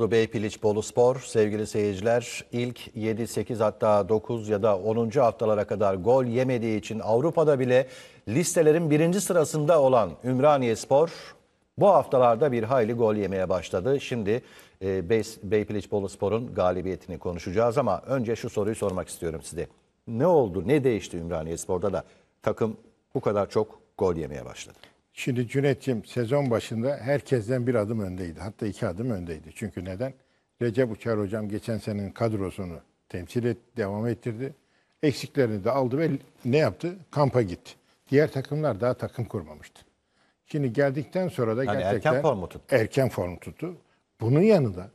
Bey Piliç Bolu Spor sevgili seyirciler ilk 7 8 hatta 9 ya da 10. haftalara kadar gol yemediği için Avrupa'da bile listelerin birinci sırasında olan Ümraniye Spor bu haftalarda bir hayli gol yemeye başladı. Şimdi e, Bey, Bey Piliç Bolu Spor'un galibiyetini konuşacağız ama önce şu soruyu sormak istiyorum size. Ne oldu ne değişti Ümraniye Spor'da da takım bu kadar çok gol yemeye başladı? Şimdi Cüneyt'ciğim sezon başında herkesten bir adım öndeydi. Hatta iki adım öndeydi. Çünkü neden? Recep Uçar hocam geçen senenin kadrosunu temsil et, devam ettirdi. Eksiklerini de aldı ve ne yaptı? Kampa gitti. Diğer takımlar daha takım kurmamıştı. Şimdi geldikten sonra da yani gerçekten erken formu tuttu. Erken formu tuttu. Bunun yanında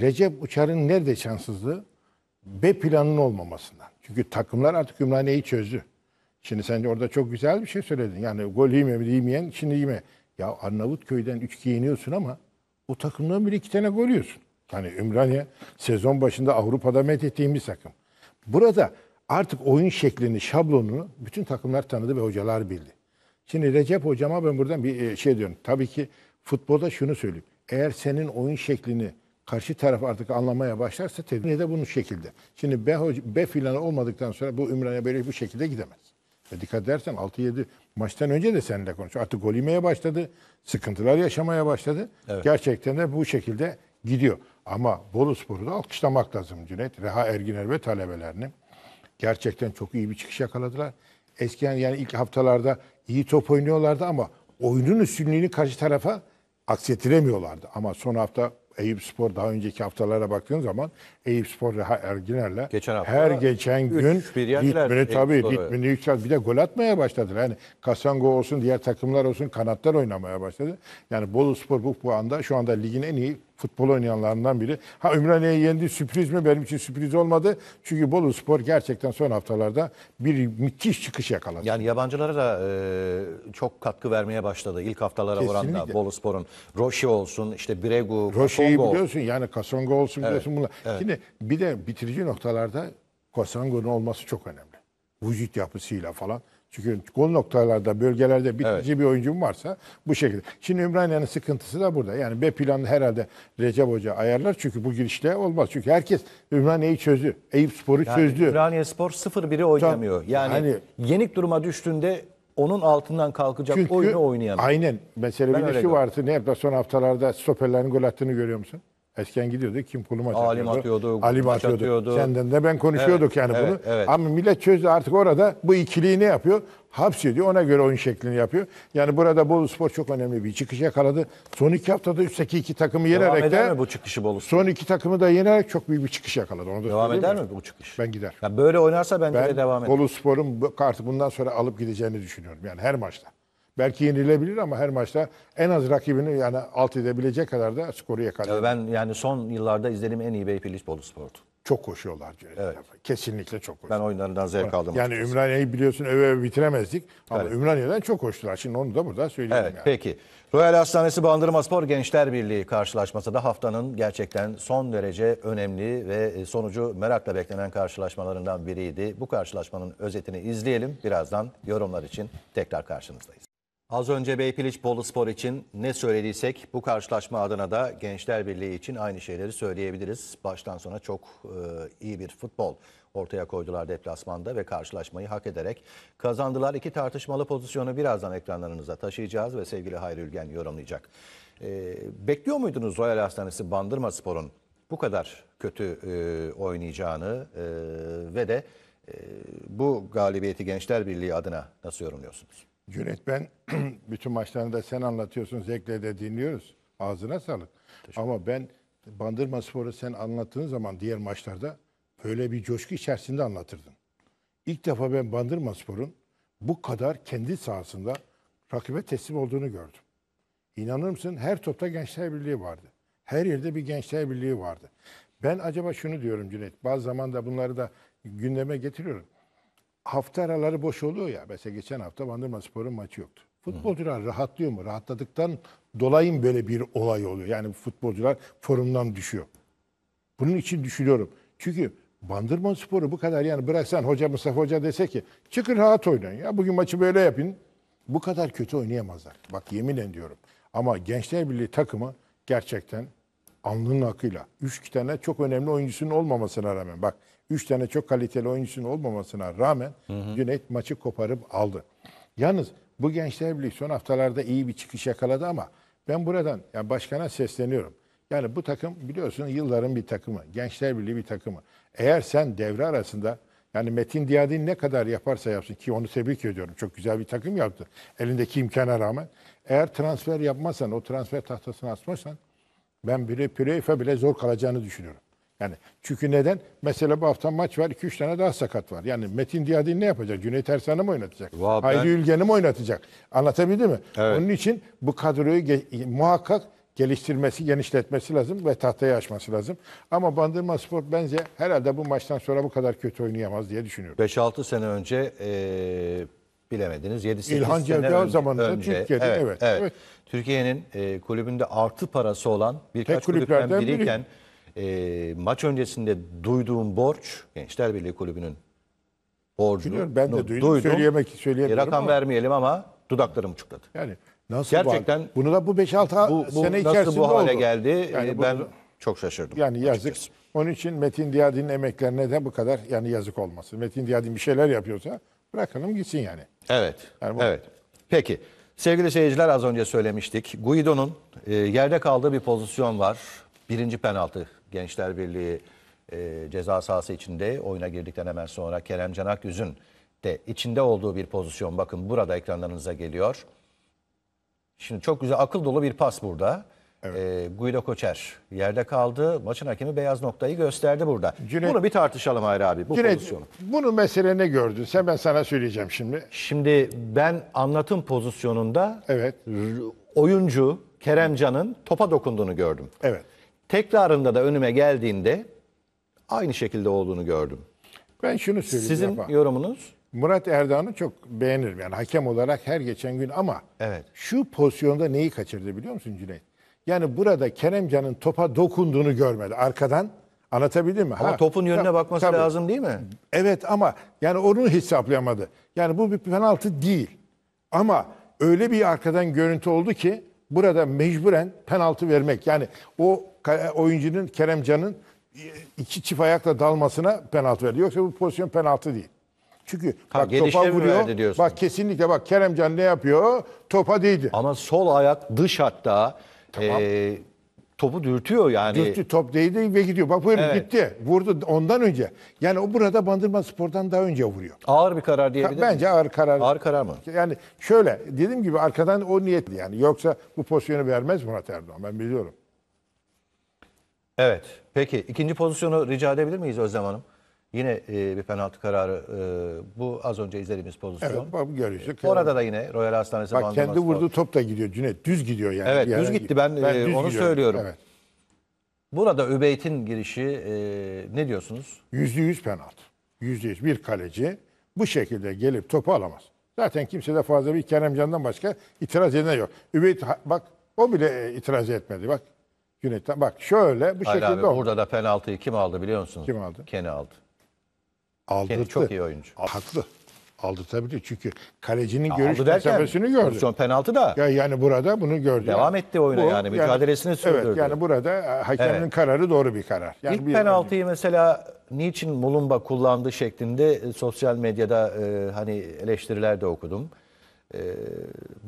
Recep Uçar'ın nerede şanssızlığı? B planının olmamasından. Çünkü takımlar artık Ümraniye'yi çözdü. Şimdi sen orada çok güzel bir şey söyledin. Yani gol yeme mi yemeyen şimdi yeme. Ya Arnavutköy'den 3 yeniyorsun ama o takımdan bile 2 tane gol yiyorsun. Yani Ümraniye sezon başında Avrupa'da methettiğim bir takım. Burada artık oyun şeklini, şablonunu bütün takımlar tanıdı ve hocalar bildi. Şimdi Recep hocama ben buradan bir e, şey diyorum. Tabii ki futbolda şunu söyleyeyim. Eğer senin oyun şeklini karşı taraf artık anlamaya başlarsa tebliğ de bunun şekilde. Şimdi B, B filanı olmadıktan sonra bu Ümraniye böyle bu şekilde gidemez. Ve dikkat edersen 6-7 maçtan önce de seninle konuşuyor. Artık gol yemeye başladı. Sıkıntılar yaşamaya başladı. Evet. Gerçekten de bu şekilde gidiyor. Ama Bolu Spor'u da alkışlamak lazım Cüneyt. Reha Erginer ve talebelerini. Gerçekten çok iyi bir çıkış yakaladılar. Eskiden yani ilk haftalarda iyi top oynuyorlardı ama oyunun üstünlüğünü karşı tarafa aksettiremiyorlardı. Ama son hafta Eyüp Spor daha önceki haftalara baktığın zaman Eyüp Spor ve Erginer'le geçen hafta her geçen gün ritmini tabii ritmini yükselt. Bir de gol atmaya başladı Yani Kasango olsun, diğer takımlar olsun kanatlar oynamaya başladı. Yani Bolu Spor bu, bu anda şu anda ligin en iyi futbol oynayanlarından biri. Ha Ümraniye yendi sürpriz mi? Benim için sürpriz olmadı. Çünkü Bolu Spor gerçekten son haftalarda bir müthiş çıkış yakaladı. Yani yabancılara da e, çok katkı vermeye başladı ilk haftalara Kesinlikle. oranda Bolu Spor'un. Roşi olsun, işte Bregu, Roşi'yi biliyorsun yani Kasongo olsun evet. biliyorsun bunlar. Evet. Şimdi bir de bitirici noktalarda Kosango'nun olması çok önemli. Vücut yapısıyla falan. Çünkü gol noktalarda, bölgelerde bitirici evet. bir oyuncum varsa bu şekilde. Şimdi Ümraniye'nin sıkıntısı da burada. Yani B planını herhalde Recep Hoca ayarlar. Çünkü bu girişle olmaz. Çünkü herkes Ümraniye'yi çözdü. Eyüp Spor'u yani çözdü. Ümraniye Spor 0-1'i oynamıyor. Yani hani, yenik duruma düştüğünde onun altından kalkacak çünkü, oyunu oynayamıyor. Aynen. Mesele ben bir şey vardı. Ne yaptı son haftalarda stoperlerin gol attığını görüyor musun? Esken gidiyordu kim kuluma çakıyordu. Alim atıyordu. Alim atıyordu. atıyordu. Senden de ben konuşuyorduk evet, yani evet, bunu. Evet. Ama millet çözdü artık orada bu ikiliyi ne yapıyor? Hapsediyor ona göre oyun şeklini yapıyor. Yani burada Bolu Spor çok önemli bir çıkış yakaladı. Son iki haftada üstteki iki takımı yenerek Devam eder de, mi bu çıkışı Bolu Spor? Son iki takımı da yenerek çok büyük bir çıkış yakaladı. Onu da devam eder mi bu çıkış? Ben gider. Ya böyle oynarsa bence ben de devam eder. Bolu Spor'un artık bundan sonra alıp gideceğini düşünüyorum. Yani her maçta. Belki yenilebilir ama her maçta en az rakibini yani alt edebilecek kadar da skoru yakalayabilir. Ben yani son yıllarda izlediğim en iyi Beypil İspolu Spor'du. Çok koşuyorlar. Evet. Kesinlikle çok koşuyorlar. Ben oyunlarından zevk aldım. Yani Ümraniye'yi biliyorsun öve öve bitiremezdik. Ama evet. Ümraniye'den çok koştular. Şimdi onu da burada söyleyeyim. Evet yani. peki. Royal Hastanesi Bandırma Spor Gençler Birliği karşılaşması da haftanın gerçekten son derece önemli ve e, sonucu merakla beklenen karşılaşmalarından biriydi. Bu karşılaşmanın özetini izleyelim. Birazdan yorumlar için tekrar karşınızdayız. Az önce Beypiliç Bolu Spor için ne söylediysek bu karşılaşma adına da Gençler Birliği için aynı şeyleri söyleyebiliriz. Baştan sona çok e, iyi bir futbol ortaya koydular deplasmanda ve karşılaşmayı hak ederek kazandılar. İki tartışmalı pozisyonu birazdan ekranlarınıza taşıyacağız ve sevgili Hayri Ülgen yorumlayacak. E, bekliyor muydunuz Royal Hastanesi Bandırma Spor'un bu kadar kötü e, oynayacağını e, ve de e, bu galibiyeti Gençler Birliği adına nasıl yorumluyorsunuz? Yönetmen bütün maçlarını da sen anlatıyorsun. Zevkle de dinliyoruz. Ağzına sağlık. Ama ben Bandırma Spor'u sen anlattığın zaman diğer maçlarda böyle bir coşku içerisinde anlatırdın. İlk defa ben Bandırma Spor'un bu kadar kendi sahasında rakibe teslim olduğunu gördüm. İnanır mısın? Her topta Gençler Birliği vardı. Her yerde bir Gençler Birliği vardı. Ben acaba şunu diyorum Cüneyt. Bazı zaman da bunları da gündeme getiriyorum hafta araları boş oluyor ya. Mesela geçen hafta Bandırma Spor'un maçı yoktu. Futbolcular rahatlıyor mu? Rahatladıktan dolayı böyle bir olay oluyor. Yani futbolcular forumdan düşüyor. Bunun için düşünüyorum. Çünkü Bandırma Sporu bu kadar yani bıraksan hoca Mustafa Hoca dese ki çıkın rahat oynayın ya bugün maçı böyle yapın. Bu kadar kötü oynayamazlar. Bak yemin ediyorum. Ama Gençler Birliği takımı gerçekten alnının akıyla. Üç tane çok önemli oyuncusunun olmamasına rağmen bak 3 tane çok kaliteli oyuncusunun olmamasına rağmen hı hı. Cüneyt maçı koparıp aldı. Yalnız bu Gençler Birliği son haftalarda iyi bir çıkış yakaladı ama ben buradan yani başkana sesleniyorum. Yani bu takım biliyorsun yılların bir takımı. Gençler Birliği bir takımı. Eğer sen devre arasında yani Metin Diyadin ne kadar yaparsa yapsın ki onu tebrik ediyorum. Çok güzel bir takım yaptı. Elindeki imkana rağmen. Eğer transfer yapmazsan, o transfer tahtasını asmazsan ben bile Püreyfe bile zor kalacağını düşünüyorum. Yani çünkü neden? Mesela bu hafta maç var. 2-3 tane daha sakat var. Yani Metin Diyadin ne yapacak? Cüneyt Ersan'ı mı oynatacak? Vallahi Haydi ben... Ülgen'i mi oynatacak? Anlatabildim mi? Evet. Onun için bu kadroyu muhakkak geliştirmesi, genişletmesi lazım ve tahtayı açması lazım. Ama Bandırma Spor bence herhalde bu maçtan sonra bu kadar kötü oynayamaz diye düşünüyorum. 5-6 sene önce ee, bilemediniz. 7-8 sene önce, zamanında önce, Türkiye'de evet. evet, evet. evet. Türkiye'nin e, kulübünde artı parası olan birkaç kulüpten kulüplerden biriyken biri e, maç öncesinde duyduğum borç Gençler Birliği Kulübü'nün borcu. Biliyorum, ben de duydum. duydum. Söyleyemek, söyleyemiyorum e, Rakam ama. vermeyelim ama dudaklarım uçukladı. Yani nasıl Gerçekten bu, bunu da bu 5-6 bu, bu, içerisinde Nasıl bu hale oldu. geldi e, yani bunu, ben çok şaşırdım. Yani yazık. Açıkçası. Onun için Metin Diyadi'nin emeklerine de bu kadar yani yazık olmasın. Metin Diyadi bir şeyler yapıyorsa bırakalım gitsin yani. Evet. Yani bu... Evet. Peki. Sevgili seyirciler az önce söylemiştik. Guido'nun e, yerde kaldığı bir pozisyon var. Birinci penaltı Gençler Birliği e, ceza sahası içinde oyuna girdikten hemen sonra Kerem Can Akyüz'ün de içinde olduğu bir pozisyon. Bakın burada ekranlarınıza geliyor. Şimdi çok güzel akıl dolu bir pas burada. Evet. E, Guido Koçer yerde kaldı. Maçın hakemi beyaz noktayı gösterdi burada. Cüneyt, bunu bir tartışalım Hayri abi bu Cüneyt, pozisyonu. Bunu mesele ne gördün? Sen ben sana söyleyeceğim şimdi. Şimdi ben anlatım pozisyonunda evet. oyuncu Can'ın topa dokunduğunu gördüm. Evet. Tekrarında da önüme geldiğinde aynı şekilde olduğunu gördüm. Ben şunu söyleyeyim. Sizin yapalım. yorumunuz? Murat Erdoğan'ı çok beğenirim. Yani hakem olarak her geçen gün ama evet. şu pozisyonda neyi kaçırdı biliyor musun Cüneyt? Yani burada Keremcan'ın topa dokunduğunu görmedi. Arkadan anlatabildim mi? Ama ha, topun yönüne tab- bakması tabii. lazım değil mi? Evet ama yani onu hesaplayamadı. Yani bu bir penaltı değil. Ama öyle bir arkadan görüntü oldu ki burada mecburen penaltı vermek. Yani o oyuncunun Kerem Can'ın iki çift ayakla dalmasına penaltı verdi. Yoksa bu pozisyon penaltı değil. Çünkü ha, bak topa vuruyor. Bak kesinlikle bak Kerem Can ne yapıyor? Topa değdi. Ama sol ayak dış hatta tamam. e, topu dürtüyor yani. Dürtü top değdi ve gidiyor. Bak buyurun evet. gitti. Vurdu ondan önce. Yani o burada Bandırma Spor'dan daha önce vuruyor. Ağır bir karar diyebilir Bence ağır karar. Ağır karar mı? Yani şöyle dediğim gibi arkadan o niyetli yani. Yoksa bu pozisyonu vermez Murat Erdoğan ben biliyorum. Evet. Peki ikinci pozisyonu rica edebilir miyiz Özlem Hanım? Yine e, bir penaltı kararı. E, bu az önce izlediğimiz pozisyon. Evet, bu görüşü. E, orada da yine Royal Hastanesi Bak kendi vurdu, top da gidiyor Cüneyt. Düz gidiyor yani. Evet, düz gitti. Ben, e, düz onu gidiyorum. söylüyorum. Evet. Burada Übeyt'in girişi e, ne diyorsunuz? Yüzde yüz penaltı. Yüzde yüz. Bir kaleci bu şekilde gelip topu alamaz. Zaten kimse de fazla bir Keremcan'dan başka itiraz eden yok. Übeyt bak o bile e, itiraz etmedi. Bak Yönetten bak şöyle bu Hayır şekilde abi, burada da penaltıyı kim aldı biliyor musunuz? Kim aldı? Kenny aldı. Aldırttı. Kenny çok iyi oyuncu. Haklı. Aldı Aldırtabiliyor çünkü kalecinin ya görüş mesafesini gördü. Pozisyon penaltı da. Ya yani burada bunu gördü. Devam etti oyuna Bu, yani mücadelesini yani, sürdürdü. Evet yani burada e, hakemin evet. kararı doğru bir karar. Yani İlk bir penaltıyı önce. mesela niçin Mulumba kullandı şeklinde e, sosyal medyada e, hani eleştiriler de okudum.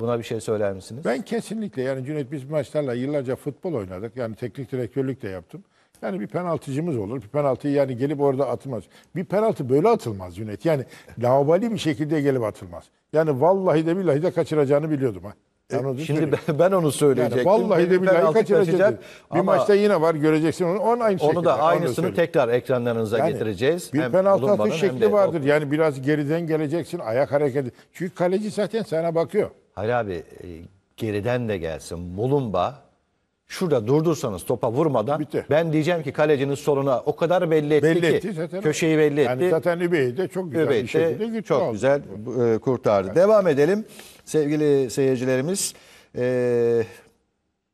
Buna bir şey söyler misiniz? Ben kesinlikle yani Cüneyt biz maçlarla yıllarca futbol oynadık. Yani teknik direktörlük de yaptım. Yani bir penaltıcımız olur. Bir penaltı yani gelip orada atılmaz Bir penaltı böyle atılmaz Cüneyt. Yani lavabali bir şekilde gelip atılmaz. Yani vallahi de billahi de kaçıracağını biliyordum ha. E, onu Şimdi söyleyeyim. ben, onu söyleyecektim. Yani vallahi de billahi kaçıracağım. Bir maçta yine var göreceksin onu. On aynı onu da aynısını onu tekrar ekranlarınıza yani, getireceğiz. Bir hem penaltı atış şekli vardır. yani biraz geriden geleceksin ayak hareketi. Çünkü kaleci zaten sana bakıyor. Hayır abi e, geriden de gelsin. Mulumba şurada durdursanız topa vurmadan Bitti. ben diyeceğim ki kalecinin soluna o kadar belli etti belli ki zaten, köşeyi belli yani etti. zaten Übey'i de çok güzel Übey bir şekilde çok oldu. güzel e, kurtardı. Evet. Devam edelim sevgili seyircilerimiz. E,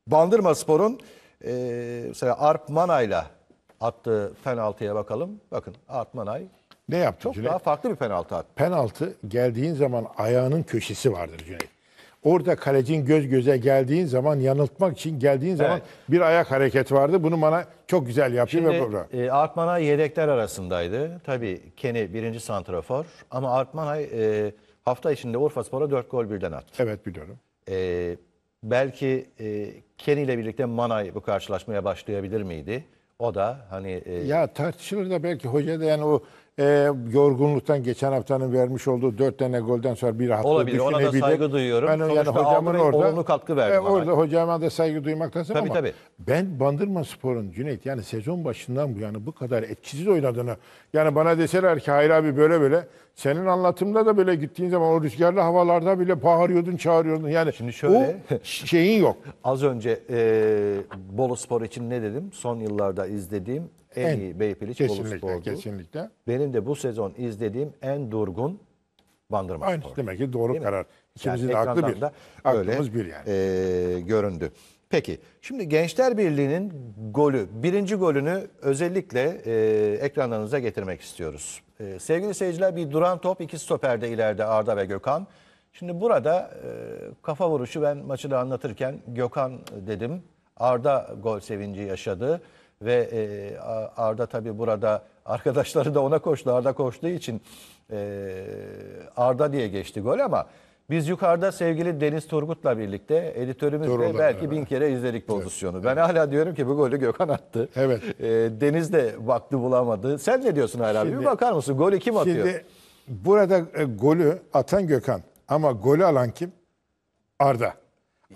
Bandırma Spor'un e, mesela Arp Manay'la attığı penaltıya bakalım. Bakın Arp Manay ne yaptı Çok Cüneyt? daha farklı bir penaltı attı. Penaltı geldiğin zaman ayağının köşesi vardır Cüneyt. Orada kalecin göz göze geldiğin zaman yanıltmak için geldiğin zaman bir ayak hareket vardı. Bunu bana çok güzel yaptı Şimdi, ve bura. E, Artman yedekler arasındaydı. Tabii Kenny birinci santrafor ama Artmanay e, hafta içinde Urfa Spor'a 4 gol birden attı. Evet biliyorum. E, belki e, Kenny ile birlikte Manay bu karşılaşmaya başlayabilir miydi? O da hani... E... Ya tartışılır da belki hoca da yani o e, yorgunluktan geçen haftanın vermiş olduğu dört tane golden sonra bir rahatlık Olabilir. Ona da saygı duyuyorum. Ben, Sonuçta yani hocamın orada, olumlu katkı verdi. E, orada bana. hocama da saygı duymaktasın tabii, ama tabii. ben Bandırma Spor'un Cüneyt yani sezon başından bu yani bu kadar etkisiz oynadığını yani bana deseler ki Hayri abi böyle böyle senin anlatımda da böyle gittiğin zaman o rüzgarlı havalarda bile bağırıyordun çağırıyordun. Yani Şimdi şöyle, o şeyin yok. Az önce e, Bolu Spor için ne dedim? Son yıllarda izlediğim en, en iyi Beypiliç kesinlikle, Bolu Spor'du. Kesinlikle. Benim de bu sezon izlediğim en durgun Bandırma Aynı Spor'du. Demek ki doğru Değil karar. İkimizin yani de aklı bir. Aklımız öyle, bir yani. E, göründü. Peki şimdi Gençler Birliği'nin golü, birinci golünü özellikle e, ekranlarınıza getirmek istiyoruz. E, sevgili seyirciler bir duran top iki stoperde ileride Arda ve Gökhan. Şimdi burada e, kafa vuruşu ben maçı da anlatırken Gökhan dedim. Arda gol sevinci yaşadı ve e, Arda tabii burada arkadaşları da ona koştu. Arda koştuğu için e, Arda diye geçti gol ama biz yukarıda sevgili Deniz Turgut'la birlikte editörümüzle Doğru belki bin kere izledik pozisyonu. Evet. Ben hala diyorum ki bu golü Gökhan attı. Evet. E, Deniz de vakti bulamadı. Sen ne diyorsun hala? Şimdi, bir bakar mısın? Golü kim atıyor? Şimdi burada e, golü atan Gökhan ama golü alan kim? Arda.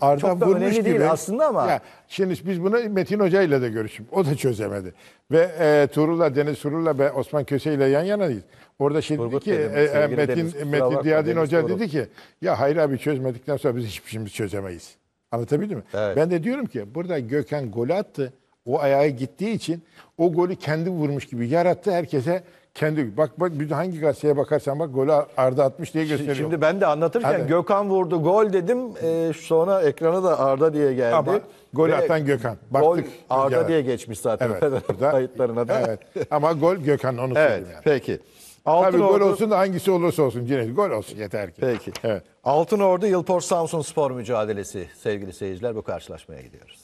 Arda Çok da önemli gibi. değil aslında ama. Ya, şimdi biz bunu Metin Hoca ile de görüşüm. O da çözemedi. Ve e, Tuğrul'la, Deniz Surur'la ve Osman Köse ile yan yanayız. Orada şey dedi ki, e, e, Metin, Deniz, Metin Diyadin Hoca Doğru. dedi ki, ya hayır abi çözmedikten sonra biz hiçbir şeyimiz çözemeyiz. Anlatabildim mi? Evet. Ben de diyorum ki burada Gökhan golü attı. O ayağı gittiği için o golü kendi vurmuş gibi yarattı. Herkese kendi bak, bak hangi gazeteye bakarsan bak golü Arda atmış diye gösteriyor. Şimdi ben de anlatırken Hadi. Gökhan vurdu gol dedim. E, sonra ekrana da Arda diye geldi. Ama gol Ve atan Gökhan. Baktık. Gol Arda yani. diye geçmiş zaten. Evet. Kayıtlarına da. Evet. Ama gol Gökhan onu evet, söyleyeyim yani. Peki. Altın Tabii Ordu... gol olsun da hangisi olursa olsun Cüneyt. Gol olsun yeter ki. Peki. Evet. Altın Ordu Yılpor Samsun Spor mücadelesi sevgili seyirciler bu karşılaşmaya gidiyoruz.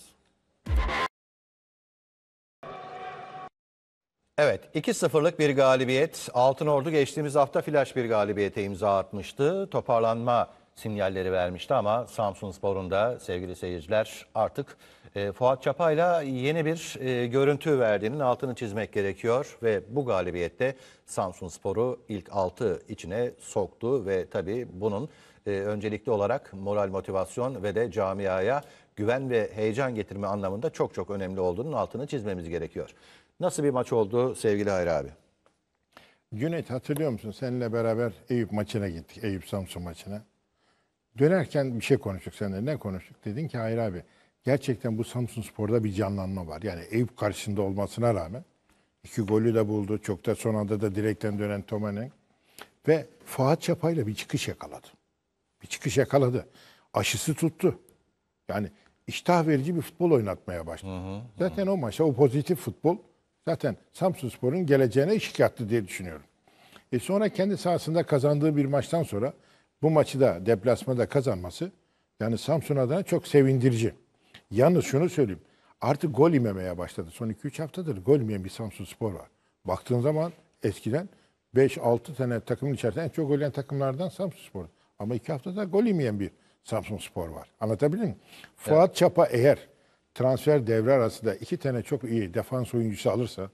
Evet 2-0'lık bir galibiyet. Altın Ordu geçtiğimiz hafta flash bir galibiyete imza atmıştı. Toparlanma sinyalleri vermişti ama Samsun Spor'un da sevgili seyirciler artık e, Fuat Çapa'yla yeni bir e, görüntü verdiğinin altını çizmek gerekiyor. Ve bu galibiyette Samsun Spor'u ilk 6 içine soktu ve tabii bunun e, öncelikli olarak moral motivasyon ve de camiaya güven ve heyecan getirme anlamında çok çok önemli olduğunun altını çizmemiz gerekiyor. Nasıl bir maç oldu sevgili Hayri abi? Cüneyt hatırlıyor musun? Seninle beraber Eyüp maçına gittik. Eyüp Samsun maçına. Dönerken bir şey konuştuk seninle. Ne konuştuk? Dedin ki Hayri abi gerçekten bu Samsun Spor'da bir canlanma var. Yani Eyüp karşısında olmasına rağmen iki golü de buldu. Çok da son anda da direkten dönen Tomanen. Ve Fuat Çapa'yla bir çıkış yakaladı. Bir çıkış yakaladı. Aşısı tuttu. Yani iştah verici bir futbol oynatmaya başladı. Hı hı, Zaten hı. o maçta o pozitif futbol Zaten Samsun Spor'un geleceğine ışık yattı diye düşünüyorum. E sonra kendi sahasında kazandığı bir maçtan sonra bu maçı da deplasmada kazanması yani Samsun adına çok sevindirici. Yalnız şunu söyleyeyim. Artık gol yememeye başladı. Son 2-3 haftadır gol yemeyen bir Samsun Spor var. Baktığın zaman eskiden 5-6 tane takımın içerisinde en çok gol yiyen takımlardan Samsun Spor. Ama 2 haftada gol yemeyen bir Samsun Spor var. Anlatabilir mi? Evet. Fuat Çapa eğer transfer devre arasında iki tane çok iyi defans oyuncusu alırsa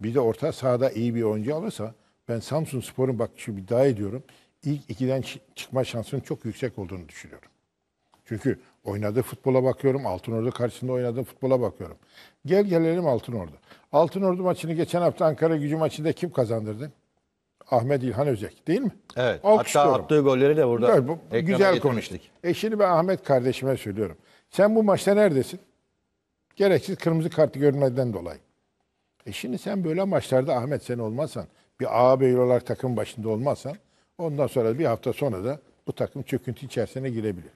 bir de orta sahada iyi bir oyuncu alırsa ben Samsun Spor'un bak şu iddia ediyorum ilk ikiden çıkma şansının çok yüksek olduğunu düşünüyorum. Çünkü oynadığı futbola bakıyorum. Altınordu karşısında oynadığı futbola bakıyorum. Gel gelelim Altınordu. Altınordu maçını geçen hafta Ankara gücü maçında kim kazandırdı? Ahmet İlhan Özek değil mi? Evet. Hatta attığı golleri de burada evet, bu, güzel konuştuk. Eşini ve Ahmet kardeşime söylüyorum. Sen bu maçta neredesin? Gereksiz kırmızı kartı görmeden dolayı. E şimdi sen böyle maçlarda Ahmet sen olmazsan, bir ağabey olarak takım başında olmazsan ondan sonra bir hafta sonra da bu takım çöküntü içerisine girebilir.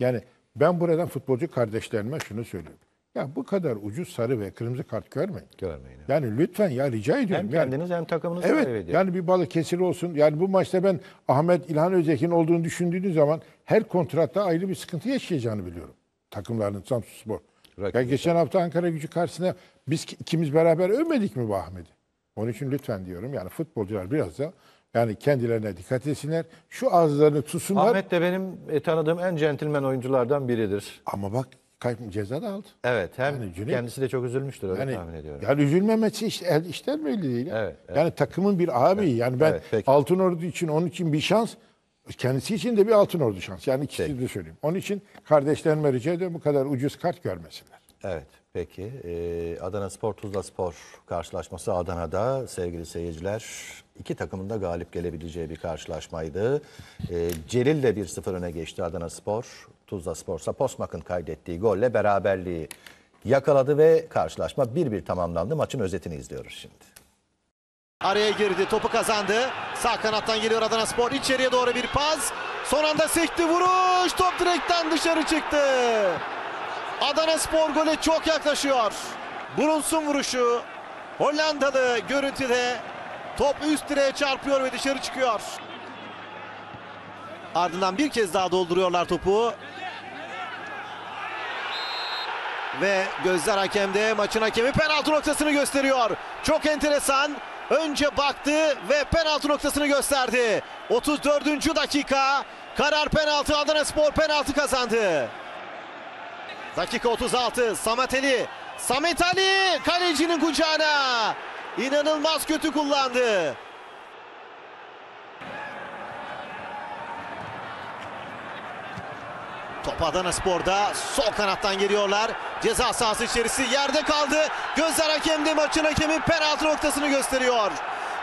Yani ben buradan futbolcu kardeşlerime şunu söylüyorum. Ya bu kadar ucuz sarı ve kırmızı kart görmeyin. Görmeyin. Evet. Yani lütfen ya rica ediyorum. Hem yani, kendiniz hem takımınız. evet, Yani bir balık kesir olsun. Yani bu maçta ben Ahmet İlhan Özek'in olduğunu düşündüğünüz zaman her kontratta ayrı bir sıkıntı yaşayacağını biliyorum. Takımlarının Samsun Spor. Rakip ya geçen da. hafta Ankara gücü karşısında biz ikimiz beraber övmedik mi bu Ahmet'i? Onun için lütfen diyorum yani futbolcular biraz da yani kendilerine dikkat etsinler. Şu ağızlarını tutsunlar. Ahmet de benim e, tanıdığım en centilmen oyunculardan biridir. Ama bak kayıp ceza da aldı. Evet hem yani Cüneyt, kendisi de çok üzülmüştür öyle yani, tahmin ediyorum. Yani üzülmemesi işte, işler mi öyle değil? Evet, evet. Yani takımın bir abi evet, yani ben evet, Altın Ordu için onun için bir şans Kendisi için de bir altın ordu şans. Yani ikisini Peki. de söyleyeyim. Onun için kardeşlerime rica ediyorum bu kadar ucuz kart görmesinler. Evet peki ee, Adana Spor Tuzla Spor karşılaşması Adana'da sevgili seyirciler iki takımın da galip gelebileceği bir karşılaşmaydı. Ee, Celil de 1-0 öne geçti Adana Spor. Tuzla Spor ise Posmak'ın kaydettiği golle beraberliği yakaladı ve karşılaşma 1-1 tamamlandı. Maçın özetini izliyoruz şimdi. Araya girdi topu kazandı. Sağ kanattan geliyor Adana Spor. İçeriye doğru bir pas. Son anda sekti vuruş. Top direkten dışarı çıktı. Adana Spor gole çok yaklaşıyor. Brunsun vuruşu. Hollandalı görüntüde top üst direğe çarpıyor ve dışarı çıkıyor. Ardından bir kez daha dolduruyorlar topu. Ve gözler hakemde maçın hakemi penaltı noktasını gösteriyor. Çok enteresan. Önce baktı ve penaltı noktasını gösterdi. 34. dakika karar penaltı Adana Spor penaltı kazandı. Dakika 36 Samet Ali. Samet Ali kalecinin kucağına. İnanılmaz kötü kullandı. Top Adana Spor'da sol kanattan giriyorlar. Ceza sahası içerisi yerde kaldı. Gözler hakemde maçın hakemi penaltı noktasını gösteriyor.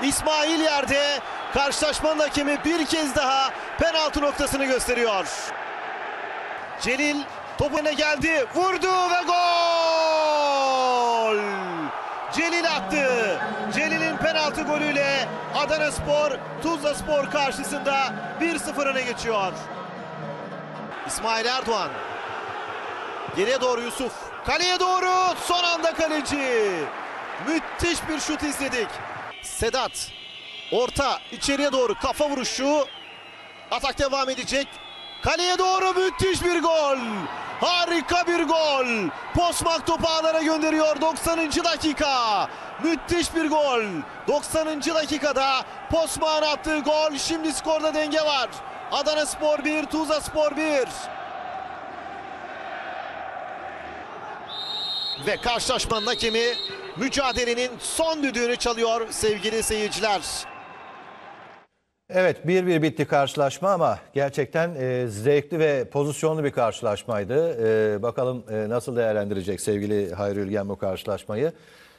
İsmail yerde karşılaşmanın hakemi bir kez daha penaltı noktasını gösteriyor. Celil topuna geldi. Vurdu ve gol! Celil attı. Celil'in penaltı golüyle Adana Spor Tuzla Spor karşısında 1-0 öne geçiyor. İsmail Erdoğan. Geriye doğru Yusuf. Kaleye doğru son anda kaleci. Müthiş bir şut izledik. Sedat orta içeriye doğru kafa vuruşu. Atak devam edecek. Kaleye doğru müthiş bir gol. Harika bir gol. Posmak topu ağlara gönderiyor 90. dakika. Müthiş bir gol. 90. dakikada Posmak'ın attığı gol. Şimdi skorda denge var. Adana Spor 1, Tuzla Spor 1. Ve karşılaşmanın hakemi mücadelenin son düdüğünü çalıyor sevgili seyirciler. Evet 1-1 bitti karşılaşma ama gerçekten e, zevkli ve pozisyonlu bir karşılaşmaydı. E, bakalım e, nasıl değerlendirecek sevgili Hayri Ülgen bu karşılaşmayı.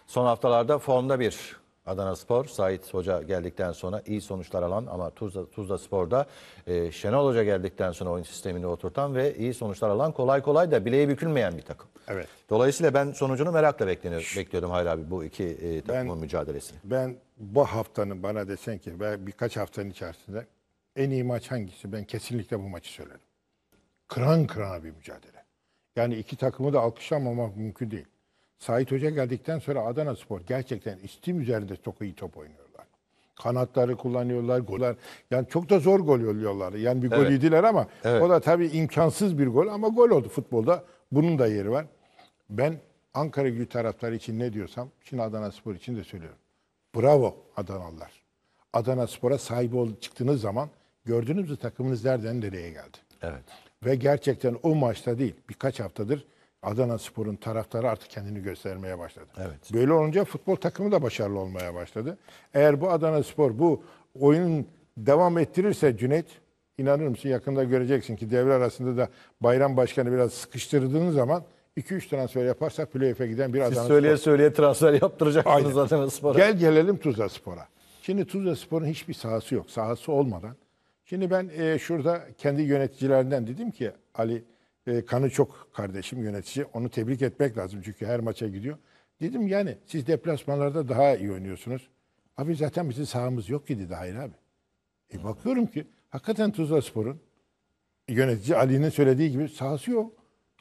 Son haftalarda formda bir Adana Spor, Sait Hoca geldikten sonra iyi sonuçlar alan ama Tuzla, Tuzla Spor'da e, Şenol Hoca geldikten sonra oyun sistemini oturtan ve iyi sonuçlar alan kolay kolay da bileği bükülmeyen bir takım. Evet. Dolayısıyla ben sonucunu merakla bekleniyor, bekliyordum Hayır abi bu iki e, takımın ben, mücadelesini. Ben bu haftanın bana desen ki ben birkaç haftanın içerisinde en iyi maç hangisi? Ben kesinlikle bu maçı söylerim. Kıran kırana bir mücadele. Yani iki takımı da alkışlamamak mümkün değil. Sait Hoca geldikten sonra Adana Spor gerçekten istim üzerinde çok iyi top oynuyorlar. Kanatları kullanıyorlar, goller. Yani çok da zor gol oluyorlar. Yani bir evet. gol yediler ama evet. o da tabii imkansız bir gol ama gol oldu futbolda. Bunun da yeri var. Ben Ankara gücü taraftarı için ne diyorsam, şimdi Adana Spor için de söylüyorum. Bravo Adanalılar. Adana Spor'a sahip ol, çıktığınız zaman gördünüz mü takımınız nereden nereye geldi? Evet. Ve gerçekten o maçta değil, birkaç haftadır Adana Spor'un taraftarı artık kendini göstermeye başladı. Evet. Böyle olunca futbol takımı da başarılı olmaya başladı. Eğer bu Adana Spor bu oyunun devam ettirirse Cüneyt inanır mısın yakında göreceksin ki devre arasında da bayram başkanı biraz sıkıştırdığın zaman 2-3 transfer yaparsak playoff'e giden bir Siz Adana Siz söyleye söyleye transfer yaptıracaksınız Aynen. Adana Spor'a. Gel gelelim Tuzla Spor'a. Şimdi Tuzla Spor'un hiçbir sahası yok. Sahası olmadan. Şimdi ben e, şurada kendi yöneticilerinden dedim ki Ali e, kanı çok kardeşim yönetici. Onu tebrik etmek lazım çünkü her maça gidiyor. Dedim yani siz deplasmanlarda daha iyi oynuyorsunuz. Abi zaten bizim sahamız yok ki dedi Hayri abi. E bakıyorum ki hakikaten Tuzla Spor'un yönetici Ali'nin söylediği gibi sahası yok.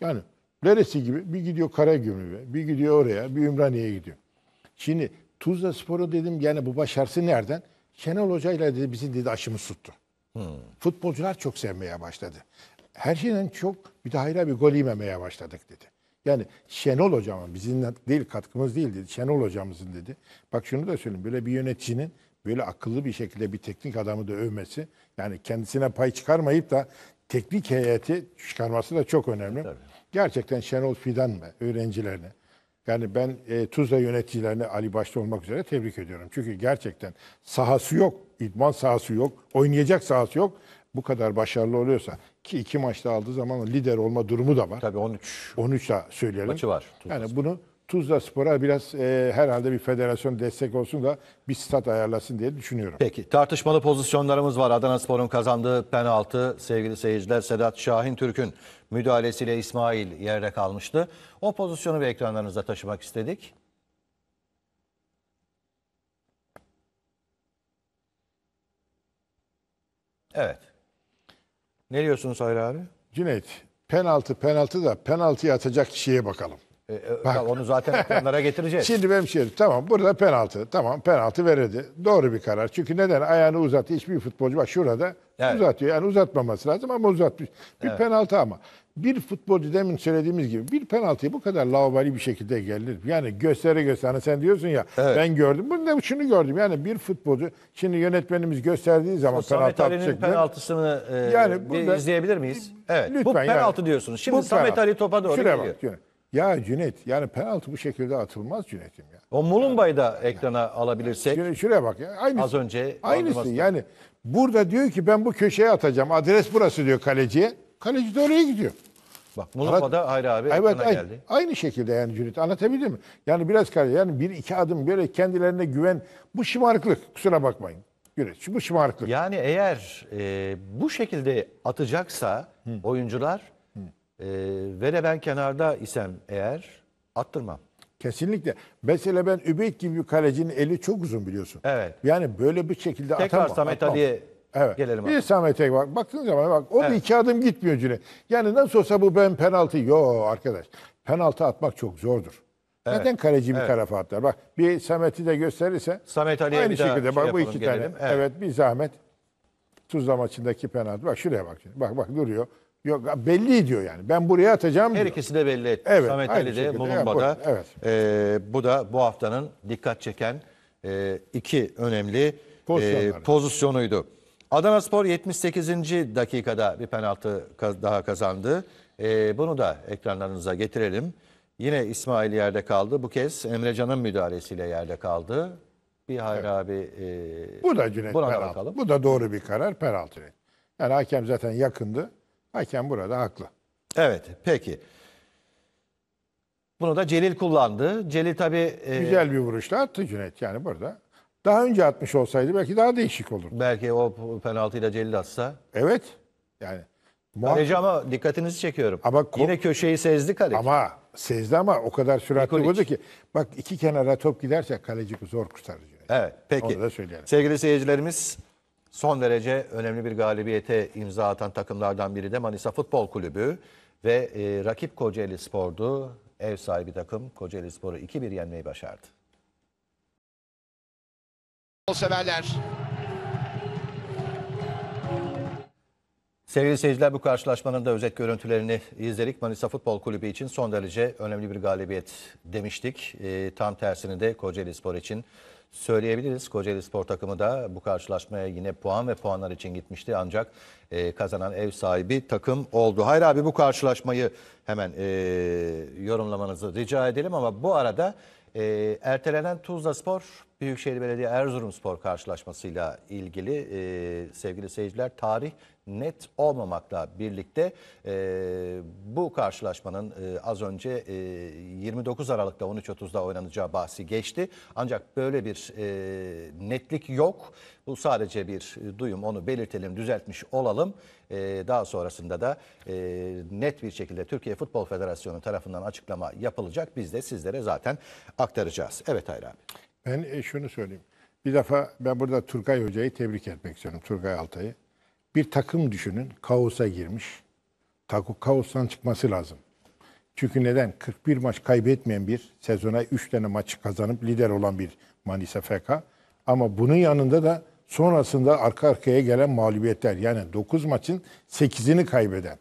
Yani neresi gibi bir gidiyor Karagümrük'e, bir gidiyor oraya, bir Ümraniye'ye gidiyor. Şimdi Tuzla Spor'u dedim yani bu başarısı nereden? Şenol Hoca ile dedi, bizim dedi aşımız tuttu. Hmm. Futbolcular çok sevmeye başladı her şeyden çok bir de hayra bir gol yememeye başladık dedi. Yani Şenol hocamın bizim değil katkımız değil dedi. Şenol hocamızın dedi. Bak şunu da söyleyeyim böyle bir yöneticinin böyle akıllı bir şekilde bir teknik adamı da övmesi yani kendisine pay çıkarmayıp da teknik heyeti çıkarması da çok önemli. Tabii. Gerçekten Şenol Fidan ve öğrencilerine yani ben e, Tuzla yöneticilerini Ali başta olmak üzere tebrik ediyorum. Çünkü gerçekten sahası yok, idman sahası yok, oynayacak sahası yok bu kadar başarılı oluyorsa ki iki maçta aldığı zaman lider olma durumu da var. Tabii 13. 13 da söyleyelim. Maçı var. Tuzla yani bunu Tuzla Spor'a biraz e, herhalde bir federasyon destek olsun da bir stat ayarlasın diye düşünüyorum. Peki tartışmalı pozisyonlarımız var. Adana Spor'un kazandığı penaltı sevgili seyirciler Sedat Şahin Türk'ün müdahalesiyle İsmail yerde kalmıştı. O pozisyonu bir ekranlarınıza taşımak istedik. Evet. Ne diyorsunuz Hayri abi? Cüneyt penaltı penaltı da penaltıyı atacak kişiye bakalım. E, e Bak. Onu zaten ekranlara getireceğiz. Şimdi benim şey tamam burada penaltı. Tamam penaltı verildi. Doğru bir karar. Çünkü neden? Ayağını uzattı. Hiçbir futbolcu bak şurada evet. uzatıyor. Yani uzatmaması lazım ama uzatmış. Bir evet. penaltı ama bir futbolcu demin söylediğimiz gibi bir penaltıyı bu kadar lavabali bir şekilde gelir. Yani göstere göster. Hani sen diyorsun ya evet. ben gördüm. Bunu da şunu gördüm. Yani bir futbolcu şimdi yönetmenimiz gösterdiği zaman penaltı Samet Ali'nin penaltısını e, yani burada, izleyebilir miyiz? Evet. Lütfen, bu penaltı yani, diyorsunuz. Şimdi bu Samet penaltı. Ali topa doğru Şuraya gidiyor. Bak, Cüneyt. ya Cüneyt yani penaltı bu şekilde atılmaz Cüneyt'im ya. O Mulumbay'ı da ekrana yani, alabilirsek. Şuraya, şuraya bak ya. Aynısı, az önce. Aynısı yani burada diyor ki ben bu köşeye atacağım. Adres burası diyor kaleciye. Kaleci de oraya gidiyor. Bak Mustafa'da ayrı abi evet, aynı, geldi. Aynı şekilde yani Cüneyt anlatabildim mi? Yani biraz kare yani bir iki adım böyle kendilerine güven bu şımarıklık kusura bakmayın. Cüneyt bu şımarıklık. Yani eğer e, bu şekilde atacaksa Hı. oyuncular E, ve ben kenarda isem eğer attırmam. Kesinlikle. Mesela ben Übek gibi bir kalecinin eli çok uzun biliyorsun. Evet. Yani böyle bir şekilde Tekrar atamam. Tekrar Samet Ali'ye Evet. Gelelim bir Samet bak. Baktığınız zaman bak o evet. iki adım gitmiyor Cüneyt. Yani nasıl olsa bu ben penaltı. Yo arkadaş. Penaltı atmak çok zordur. Evet. Neden kaleci evet. bir tarafa atlar? Bak bir Samet'i de gösterirse Samet Ali'ye aynı şekilde şey bak yapalım, bu iki gelelim. tane. Evet. evet bir zahmet. Tuzla maçındaki penaltı. Bak şuraya bak şimdi. Bak bak duruyor. Yok belli diyor yani. Ben buraya atacağım Her ikisi de belli etti. Evet, Samet Ali de Mulumba'da. Evet, evet. bu da bu haftanın dikkat çeken e, iki önemli e, pozisyonuydu. Adana Spor 78. dakikada bir penaltı daha kazandı. Ee, bunu da ekranlarınıza getirelim. Yine İsmail yerde kaldı. Bu kez Emre Can'ın müdahalesiyle yerde kaldı. Bir hayra evet. abi... E, bu da Cüneyt penaltı. Bakalım. Bu da doğru bir karar penaltı. Yani hakem zaten yakındı. Hakem burada haklı. Evet peki. Bunu da Celil kullandı. Celil tabii... E, Güzel bir vuruşla attı Cüneyt yani burada. Daha önce atmış olsaydı belki daha değişik olur. Belki o penaltıyla Celil atsa. Evet. Yani muhakkak... Kaleci ama dikkatinizi çekiyorum. Ama Yine köşeyi sezdi kaleci. Ama sezdi ama o kadar süratli Nikolic. ki. Bak iki kenara top giderse kaleci zor kurtarır. Yani. Evet peki. Onu da söyleyelim. Sevgili seyircilerimiz son derece önemli bir galibiyete imza atan takımlardan biri de Manisa Futbol Kulübü. Ve e, rakip Kocaeli Spor'du. Ev sahibi takım Kocaeli Spor'u 2-1 yenmeyi başardı severler. Sevgili seyirciler bu karşılaşmanın da özet görüntülerini izledik. Manisa Futbol Kulübü için son derece önemli bir galibiyet demiştik. E, tam tersini de Kocaeli Spor için söyleyebiliriz. Kocaeli Spor takımı da bu karşılaşmaya yine puan ve puanlar için gitmişti. Ancak e, kazanan ev sahibi takım oldu. Hayır abi bu karşılaşmayı hemen e, yorumlamanızı rica edelim ama bu arada... E, ertelenen Tuzla Spor, Büyükşehir Belediye Erzurum Spor karşılaşmasıyla ilgili e, sevgili seyirciler tarih net olmamakla birlikte e, bu karşılaşmanın e, az önce e, 29 Aralık'ta 13.30'da oynanacağı bahsi geçti. Ancak böyle bir e, netlik yok. Bu sadece bir e, duyum onu belirtelim düzeltmiş olalım. Ee, daha sonrasında da e, net bir şekilde Türkiye Futbol Federasyonu tarafından açıklama yapılacak. Biz de sizlere zaten aktaracağız. Evet Hayri abi. Ben e, şunu söyleyeyim. Bir defa ben burada Turgay Hoca'yı tebrik etmek istiyorum. Turgay Altay'ı. Bir takım düşünün. Kaosa girmiş. Kaostan çıkması lazım. Çünkü neden? 41 maç kaybetmeyen bir sezona 3 tane maçı kazanıp lider olan bir Manisa FK. Ama bunun yanında da sonrasında arka arkaya gelen mağlubiyetler yani 9 maçın 8'ini kaybeden.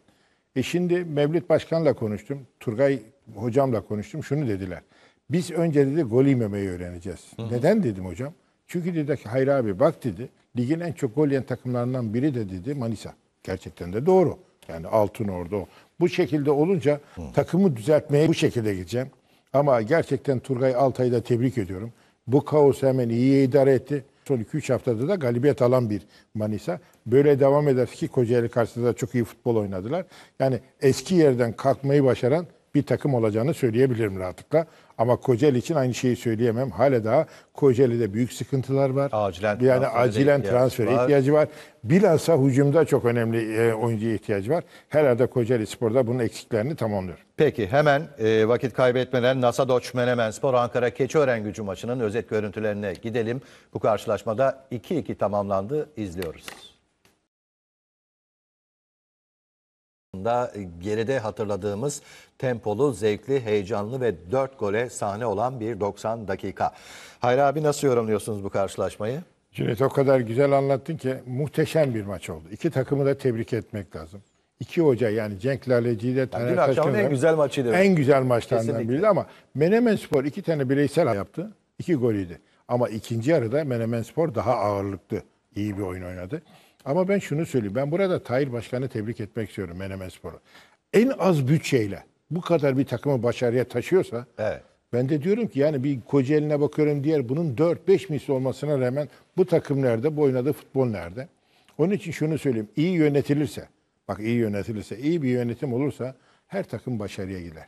E şimdi Mevlüt Başkan'la konuştum. Turgay hocamla konuştum. Şunu dediler. Biz önce dedi gol yememeyi öğreneceğiz. Hı hı. Neden dedim hocam? Çünkü dedi ki hayır abi bak dedi. Ligin en çok gol yiyen takımlarından biri de dedi Manisa. Gerçekten de doğru. Yani altın orada o. Bu şekilde olunca hı. takımı düzeltmeye bu şekilde gideceğim. Ama gerçekten Turgay Altay'ı da tebrik ediyorum. Bu kaos hemen iyi idare etti. Son 2-3 haftada da galibiyet alan bir Manisa. Böyle devam ederse ki Kocaeli karşısında çok iyi futbol oynadılar. Yani eski yerden kalkmayı başaran bir takım olacağını söyleyebilirim rahatlıkla. Ama Kocaeli için aynı şeyi söyleyemem. Hala daha Kocaeli'de büyük sıkıntılar var. Acilen yani acilen transfer var. ihtiyacı var. Bilhassa hücumda çok önemli e, oyuncuya ihtiyacı var. Herhalde Kocaeli Spor'da bunun eksiklerini tamamlıyor. Peki hemen e, vakit kaybetmeden NASA Doç Menemen Spor Ankara Keçiören gücü maçının özet görüntülerine gidelim. Bu karşılaşmada 2-2 tamamlandı. İzliyoruz. da e, geride hatırladığımız tempolu, zevkli, heyecanlı ve 4 gole sahne olan bir 90 dakika. Hayri abi nasıl yorumluyorsunuz bu karşılaşmayı? Cüneyt o kadar güzel anlattın ki muhteşem bir maç oldu. İki takımı da tebrik etmek lazım. İki hoca yani Cenk Laleci'yi de Taner yani en güzel maçıydı. En güzel maçlarından Kesinlikle. biri ama Menemen Spor iki tane bireysel yaptı. iki golüydü. Ama ikinci yarıda Menemen Spor daha ağırlıklı iyi bir oyun oynadı. Ama ben şunu söyleyeyim. Ben burada Tahir Başkan'ı tebrik etmek istiyorum Menemen Spor'u. En az bütçeyle bu kadar bir takımı başarıya taşıyorsa evet. ben de diyorum ki yani bir Kocaeli'ne bakıyorum diğer bunun 4-5 misli olmasına rağmen bu takım nerede? Bu oynadığı futbol nerede? Onun için şunu söyleyeyim. İyi yönetilirse bak iyi yönetilirse iyi bir yönetim olursa her takım başarıya gider.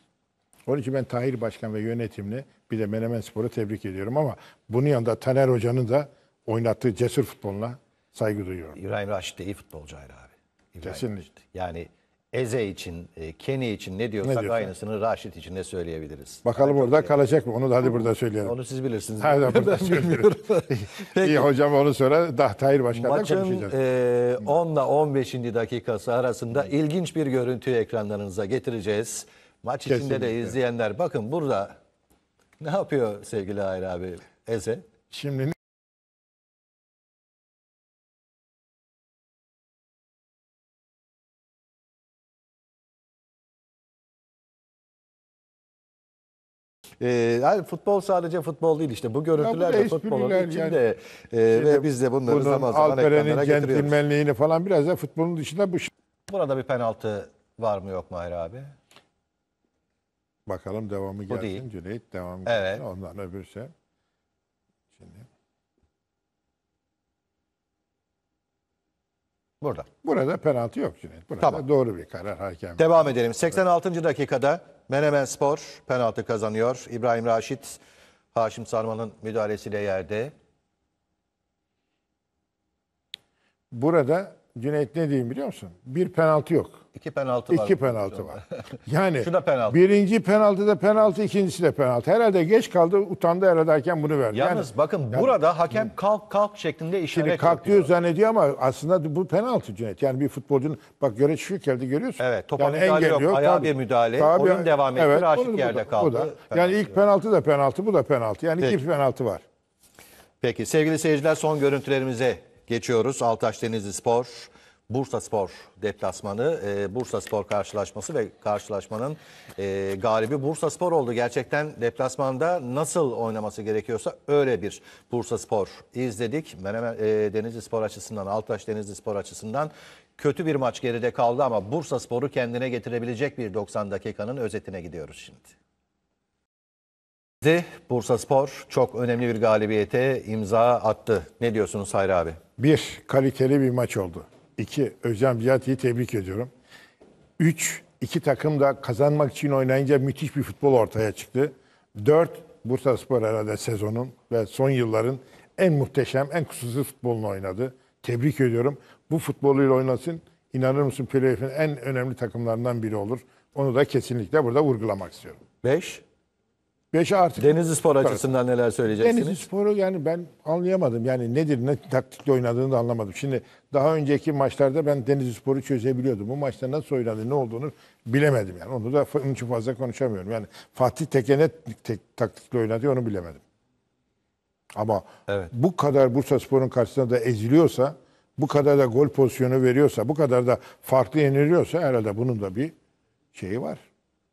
Onun için ben Tahir Başkan ve yönetimini bir de Menemen Spor'u tebrik ediyorum ama bunun yanında Taner Hoca'nın da oynattığı cesur futbolla saygı duyuyorum. İbrahim Raşit de iyi futbolcu ayrı abi. İbrahim Kesinlikle. Raşit. Yani Eze için, e, Kenny için ne diyorsak ne aynısını Raşit için de söyleyebiliriz. Bakalım orada şey- kalacak mı? Onu da hadi burada söyleyelim. Onu siz bilirsiniz. Hadi burada söyleyelim. İyi hocam onu sonra da Tahir Başkan'la konuşacağız. E, 10 ile 15. dakikası arasında ilginç bir görüntü ekranlarınıza getireceğiz. Maç Kesinlikle. içinde de izleyenler bakın burada ne yapıyor sevgili Hayri abi Eze? Şimdi E, yani futbol sadece futbol değil işte bu görüntüler de futbolun espriler içinde e, ve biz de bunları Bunun zaman zaman ekranlara Alperen'in getiriyoruz. centilmenliğini falan biraz da futbolun dışında bu Burada bir penaltı var mı yok mu Ayra abi? Bakalım devamı gelsin değil. Cüneyt. Devam Evet. gelsin. Ondan öbürse. Şimdi. Burada. Burada penaltı yok Cüneyt. Burada Tamam. doğru bir karar hakem. Devam edelim. 86. dakikada Menemen Spor penaltı kazanıyor. İbrahim Raşit, Haşim Sarman'ın müdahalesiyle yerde. Burada Cüneyt ne diyeyim biliyor musun? Bir penaltı yok. İki penaltı var. İki penaltı var. Yani Şu penaltı. birinci penaltı da penaltı, ikincisi de penaltı. Herhalde geç kaldı, utandı herhalde bunu verdi. Yalnız yani, bakın yani, burada hakem kalk kalk şeklinde işaret Şimdi kalk diyor zannediyor ama aslında bu penaltı Cüneyt. Yani bir futbolcunun bak göre şu geldi görüyorsun. Evet topa yani müdahale yok, yok. ayağa bir müdahale. Tabii, oyun devam etti, evet, Raşit yerde da, kaldı. Da. Yani ilk penaltı da penaltı, bu da penaltı. Yani Peki. iki penaltı var. Peki sevgili seyirciler son görüntülerimize geçiyoruz. Altaş Denizli Spor, Bursa Spor deplasmanı, e, Bursa Spor karşılaşması ve karşılaşmanın e, galibi Bursa Spor oldu. Gerçekten deplasmanda nasıl oynaması gerekiyorsa öyle bir Bursa Spor izledik. Menemen, e, Denizli Spor açısından, Altaş Denizli Spor açısından kötü bir maç geride kaldı ama Bursa Spor'u kendine getirebilecek bir 90 dakikanın özetine gidiyoruz şimdi. De Bursa Spor çok önemli bir galibiyete imza attı. Ne diyorsunuz Hayri abi? Bir, kaliteli bir maç oldu. İki, Özcan Ziyati'yi tebrik ediyorum. Üç, iki takım da kazanmak için oynayınca müthiş bir futbol ortaya çıktı. Dört, Bursa Spor herhalde sezonun ve son yılların en muhteşem, en kusursuz futbolunu oynadı. Tebrik ediyorum. Bu futboluyla oynasın. İnanır mısın playoff'in en önemli takımlarından biri olur. Onu da kesinlikle burada vurgulamak istiyorum. Beş. 5 artık. Denizli Spor açısından neler söyleyeceksiniz? Denizli Spor'u yani ben anlayamadım. Yani nedir, ne taktikle oynadığını da anlamadım. Şimdi daha önceki maçlarda ben Denizli Spor'u çözebiliyordum. Bu maçta nasıl oynadı, ne olduğunu bilemedim yani. Onu da onun için fazla konuşamıyorum. Yani Fatih Tekke tek, taktikle oynadı onu bilemedim. Ama evet. bu kadar Bursa Spor'un karşısında da eziliyorsa, bu kadar da gol pozisyonu veriyorsa, bu kadar da farklı yeniliyorsa herhalde bunun da bir şeyi var.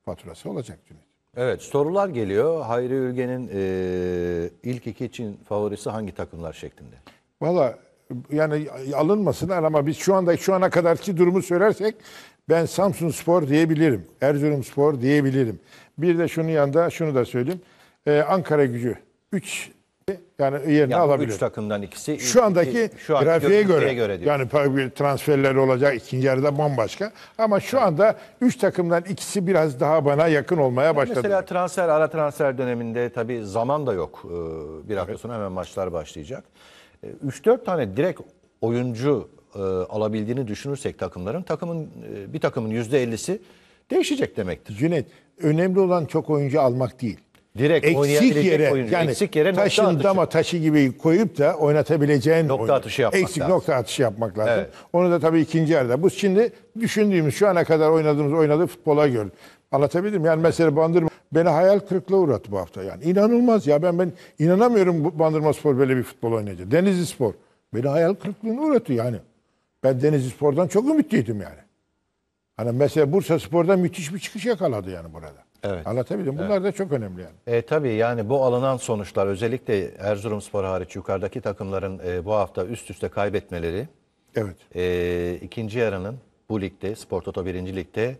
Faturası olacak Cüneyt. Evet sorular geliyor. Hayri Ülgen'in e, ilk iki için favorisi hangi takımlar şeklinde? Valla yani alınmasınlar ama biz şu anda şu ana kadarki durumu söylersek ben Samsun Spor diyebilirim. Erzurum Spor diyebilirim. Bir de şunun yanında şunu da söyleyeyim. Ee, Ankara gücü 3 yani yerini yani alabilir. Üç takımdan ikisi. Şu andaki iki, şu grafiğe göre, göre diyor. bir transferler olacak ikinci yarıda bambaşka. Ama şu evet. anda üç takımdan ikisi biraz daha bana yakın olmaya yani başladı. Mesela transfer ara transfer döneminde tabii zaman da yok. Ee, bir hafta evet. sonra hemen maçlar başlayacak. 3-4 ee, tane direkt oyuncu e, alabildiğini düşünürsek takımların takımın e, bir takımın %50'si değişecek demektir. Cüneyt önemli olan çok oyuncu almak değil Direkt eksik oynayabilecek yere oyuncu. Yani eksik yere nokta taşın atışı. dama taşı gibi koyup da oynatabileceğin nokta oyuncu. atışı yapmak eksik lazım. nokta atışı yapmak lazım. Evet. Onu da tabii ikinci yerde. Bu şimdi düşündüğümüz şu ana kadar oynadığımız oynadığı futbola göre. Anlatabildim yani mesela Bandırma beni hayal kırıklığı uğrattı bu hafta yani. inanılmaz ya ben ben inanamıyorum bu Bandırma Spor böyle bir futbol oynayacak. Denizli Spor beni hayal kırıklığına uğrattı yani. Ben Denizli Spor'dan çok ümitliydim yani. Hani mesela Bursa Spor'da müthiş bir çıkış yakaladı yani burada. Evet. Anlatabildim. Bunlar evet. da çok önemli yani. E, tabii yani bu alınan sonuçlar özellikle Erzurumspor hariç yukarıdaki takımların e, bu hafta üst üste kaybetmeleri. Evet. E, ikinci yarının bu ligde Spor Toto 1. Lig'de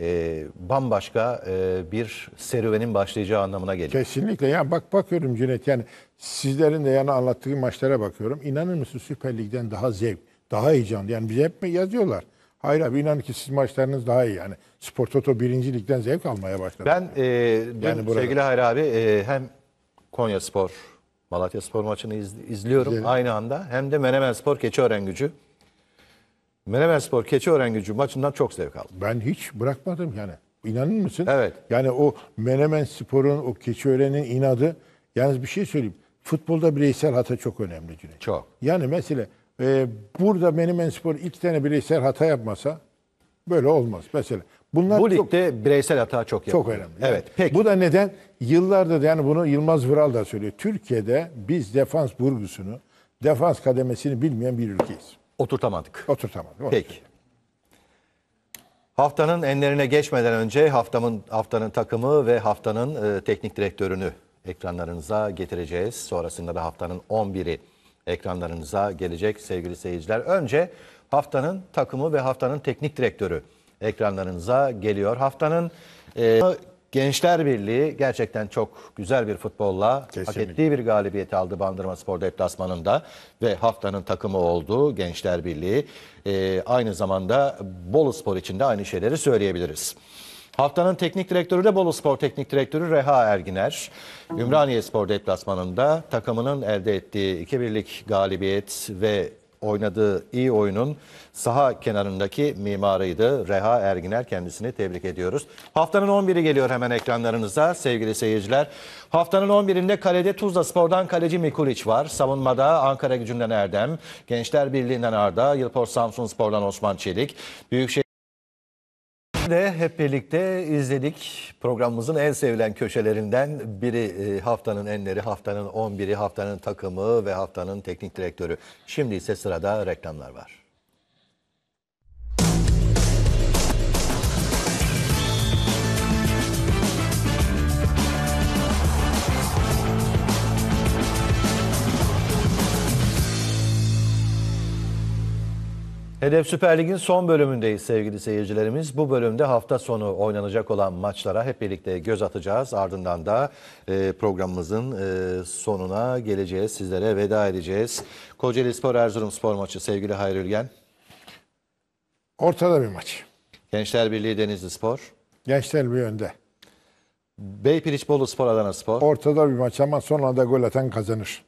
e, bambaşka e, bir serüvenin başlayacağı anlamına geliyor. Kesinlikle. Yani bak bakıyorum Cüneyt yani sizlerin de yani anlattığı maçlara bakıyorum. İnanır mısın Süper Lig'den daha zevk, daha heyecanlı. Yani bize hep mi yazıyorlar? Hayır abi inanın ki siz maçlarınız daha iyi yani. Spor Toto 1. Lig'den zevk almaya başladı. Ben e, yani dün, sevgili Hayri abi e, hem Konya Spor, Malatya Spor maçını iz, izliyorum İzledim. aynı anda. Hem de Menemen Spor Keçiören Gücü. Menemen Spor Keçiören Gücü maçından çok zevk aldım. Ben hiç bırakmadım yani. İnanır mısın? Evet. Yani o Menemen Spor'un, o Keçiören'in inadı. Yalnız bir şey söyleyeyim. Futbolda bireysel hata çok önemli Cüneyt. Çok. Yani mesela e, burada Spor iki tane bireysel hata yapmasa böyle olmaz. Mesela bunlar bu çok, ligde bireysel hata çok yapıyor. Çok önemli. Evet. Peki. Bu da neden? Yıllardır yani bunu Yılmaz Vural da söylüyor. Türkiye'de biz defans vurgusunu, defans kademesini bilmeyen bir ülkeyiz. Oturtamadık. Oturtamadık. Onu Peki. Haftanın enlerine geçmeden önce haftamın haftanın takımı ve haftanın e, teknik direktörünü ekranlarınıza getireceğiz. Sonrasında da haftanın 11'i ekranlarınıza gelecek sevgili seyirciler. Önce haftanın takımı ve haftanın teknik direktörü ekranlarınıza geliyor. Haftanın e, Gençler Birliği gerçekten çok güzel bir futbolla Kesinlikle. hak ettiği bir galibiyeti aldı Bandırma Spor deplasmanında ve haftanın takımı oldu Gençler Birliği. E, aynı zamanda Bolu Spor için de aynı şeyleri söyleyebiliriz. Haftanın teknik direktörü de Bolu Spor Teknik Direktörü Reha Erginer. Ümraniye Spor deplasmanında takımının elde ettiği 2-1'lik galibiyet ve oynadığı iyi oyunun saha kenarındaki mimarıydı. Reha Erginer kendisini tebrik ediyoruz. Haftanın 11'i geliyor hemen ekranlarınıza sevgili seyirciler. Haftanın 11'inde kalede Tuzla Spor'dan kaleci Mikuliç var. Savunmada Ankara gücünden Erdem, Gençler Birliği'nden Arda, Yılpor Samsun Spor'dan Osman Çelik, Büyükşehir de hep birlikte izledik. Programımızın en sevilen köşelerinden biri e, haftanın enleri, haftanın 11'i, haftanın takımı ve haftanın teknik direktörü. Şimdi ise sırada reklamlar var. Hedef Süper Lig'in son bölümündeyiz sevgili seyircilerimiz. Bu bölümde hafta sonu oynanacak olan maçlara hep birlikte göz atacağız. Ardından da e, programımızın e, sonuna geleceğiz. Sizlere veda edeceğiz. Kocaeli Spor Erzurum Spor maçı sevgili Hayri Ülgen. Ortada bir maç. Gençler Birliği Denizli Spor. Gençler bir önde. Beypiliç Bolu Spor Adana Spor. Ortada bir maç ama son anda gol atan kazanır.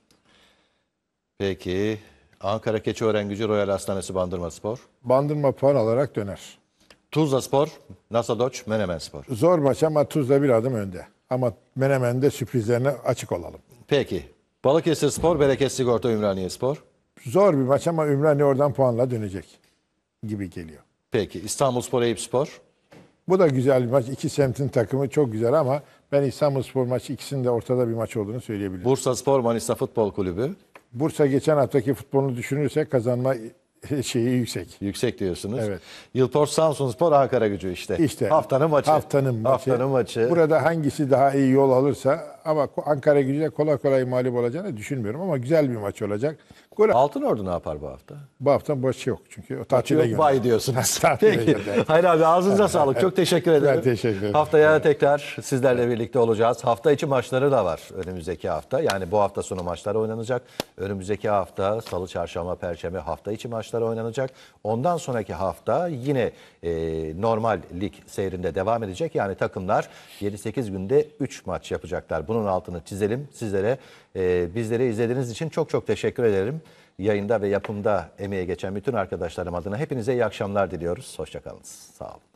Peki. Ankara Keçiören Gücü Royal Hastanesi Bandırma Spor. Bandırma puan alarak döner. Tuzla Spor, Nasadoç, Menemen Spor. Zor maç ama Tuzla bir adım önde. Ama Menemen'de sürprizlerine açık olalım. Peki. Balıkesir Spor, Bereket Sigorta, Ümraniye Spor. Zor bir maç ama Ümraniye oradan puanla dönecek gibi geliyor. Peki. İstanbul Spor, Eyüp Spor. Bu da güzel bir maç. İki semtin takımı çok güzel ama ben İstanbul Spor maçı ikisinin de ortada bir maç olduğunu söyleyebilirim. Bursa Spor, Manisa Futbol Kulübü. Bursa geçen haftaki futbolunu düşünürsek kazanma şeyi yüksek. Yüksek diyorsunuz. Evet. Yılport Samsun Spor Ankara gücü işte. İşte. Haftanın maçı. Haftanın maçı. Haftanın maçı. Burada hangisi daha iyi yol alırsa ama Ankara gücüne kolay kolay mağlup olacağını düşünmüyorum ama güzel bir maç olacak. Gol... Altın Ordu ne yapar bu hafta? Bu hafta maçı yok çünkü. O tatile yok, bay diyorsunuz. tatile Peki. Hayır abi ağzınıza sağlık. Çok teşekkür ederim. Ben teşekkür ederim. Haftaya evet. tekrar sizlerle birlikte olacağız. Hafta içi maçları da var önümüzdeki hafta. Yani bu hafta sonu maçlar oynanacak. Önümüzdeki hafta salı, çarşamba, perşembe hafta içi maçları oynanacak. Ondan sonraki hafta yine e, normal lig seyrinde devam edecek. Yani takımlar 7-8 günde 3 maç yapacaklar. Bunu bunun altını çizelim sizlere. E, bizleri izlediğiniz için çok çok teşekkür ederim. Yayında ve yapımda emeğe geçen bütün arkadaşlarım adına hepinize iyi akşamlar diliyoruz. hoşçakalınız Sağ olun.